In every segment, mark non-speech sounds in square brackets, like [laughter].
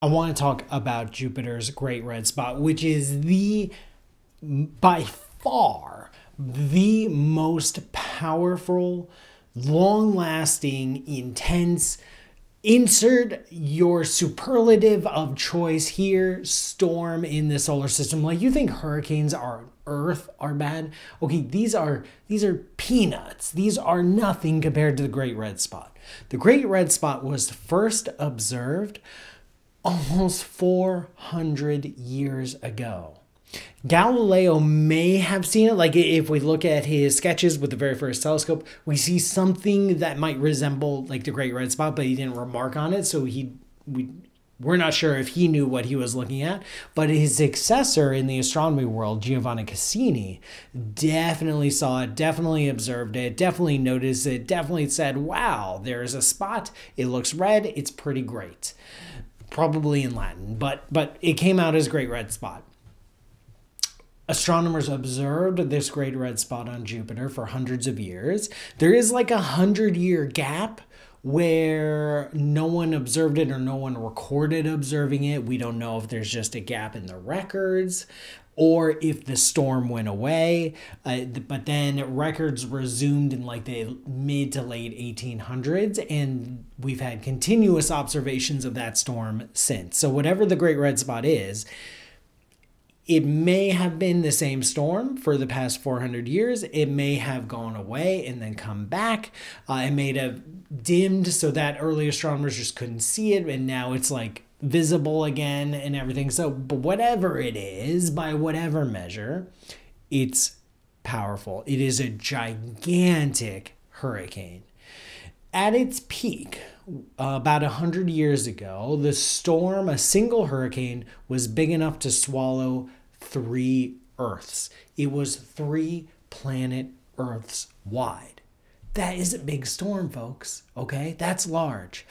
I want to talk about Jupiter's Great Red Spot, which is the, by far, the most powerful, long lasting, intense, insert your superlative of choice here storm in the solar system like you think hurricanes are earth are bad okay these are these are peanuts these are nothing compared to the great red spot the great red spot was first observed almost 400 years ago. Galileo may have seen it. Like if we look at his sketches with the very first telescope, we see something that might resemble like the Great Red Spot, but he didn't remark on it. So he we we're not sure if he knew what he was looking at, but his successor in the astronomy world, Giovanni Cassini, definitely saw it, definitely observed it, definitely noticed it, definitely said, wow, there's a spot. It looks red. It's pretty great probably in Latin, but but it came out as Great Red Spot. Astronomers observed this great red spot on Jupiter for hundreds of years. There is like a hundred year gap where no one observed it or no one recorded observing it. We don't know if there's just a gap in the records or if the storm went away. Uh, but then records resumed in like the mid to late 1800s, and we've had continuous observations of that storm since. So, whatever the Great Red Spot is, it may have been the same storm for the past 400 years. It may have gone away and then come back. Uh, it may have dimmed so that early astronomers just couldn't see it, and now it's like visible again and everything. So, but whatever it is, by whatever measure, it's powerful. It is a gigantic hurricane. At its peak, uh, about 100 years ago, the storm, a single hurricane, was big enough to swallow three Earths. It was three planet Earths wide. That is a big storm, folks. Okay, that's large.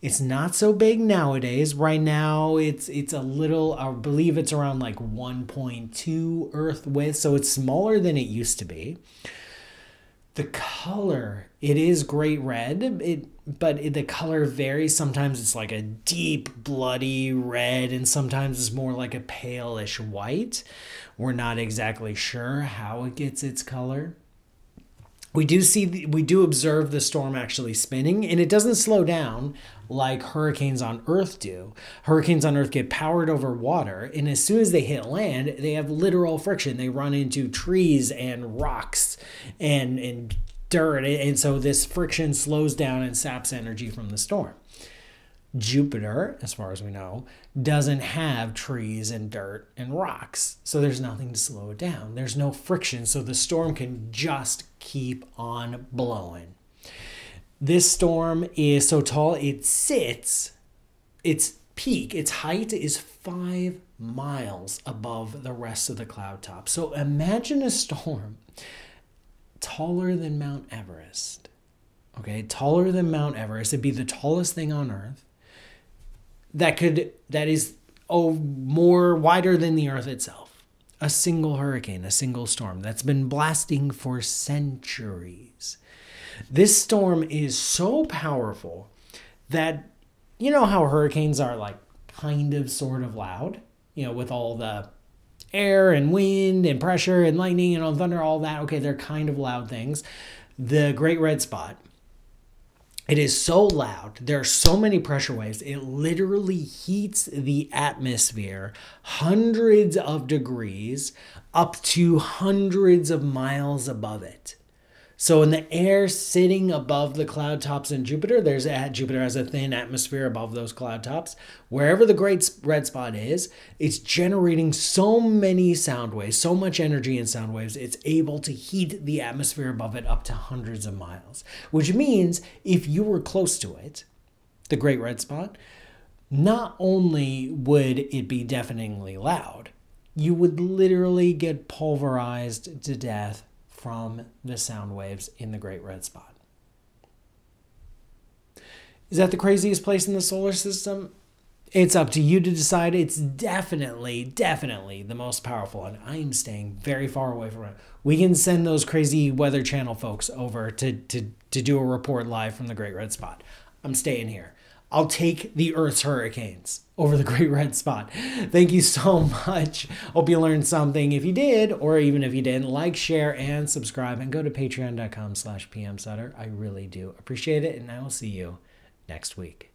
It's not so big nowadays. Right now, it's it's a little. I believe it's around like 1.2 Earth width, so it's smaller than it used to be the color it is great red it but it, the color varies sometimes it's like a deep bloody red and sometimes it's more like a palish white we're not exactly sure how it gets its color we do see we do observe the storm actually spinning and it doesn't slow down like hurricanes on earth do hurricanes on earth get powered over water and as soon as they hit land they have literal friction they run into trees and rocks and and dirt and so this friction slows down and saps energy from the storm Jupiter, as far as we know, doesn't have trees and dirt and rocks. So there's nothing to slow it down. There's no friction, so the storm can just keep on blowing. This storm is so tall it sits, its peak, its height is five miles above the rest of the cloud top. So imagine a storm taller than Mount Everest. Okay, taller than Mount Everest. It'd be the tallest thing on Earth that could that is oh more wider than the earth itself a single hurricane a single storm that's been blasting for centuries this storm is so powerful that you know how hurricanes are like kind of sort of loud you know with all the air and wind and pressure and lightning and all thunder all that okay they're kind of loud things the great red spot it is so loud. There are so many pressure waves. It literally heats the atmosphere hundreds of degrees up to hundreds of miles above it. So in the air sitting above the cloud tops in Jupiter, there's at Jupiter has a thin atmosphere above those cloud tops. Wherever the great red spot is, it's generating so many sound waves, so much energy in sound waves, it's able to heat the atmosphere above it up to hundreds of miles. Which means if you were close to it, the great red spot, not only would it be deafeningly loud, you would literally get pulverized to death from the sound waves in the Great Red Spot. Is that the craziest place in the solar system? It's up to you to decide. It's definitely, definitely the most powerful, and I'm staying very far away from it. We can send those crazy Weather Channel folks over to, to, to do a report live from the Great Red Spot. I'm staying here. I'll take the Earth's hurricanes over the Great Red Spot. Thank you so [laughs] much. Hope you learned something. If you did, or even if you didn't, like, share, and subscribe, and go to patreon.com slash pmsutter. I really do appreciate it, and I will see you next week.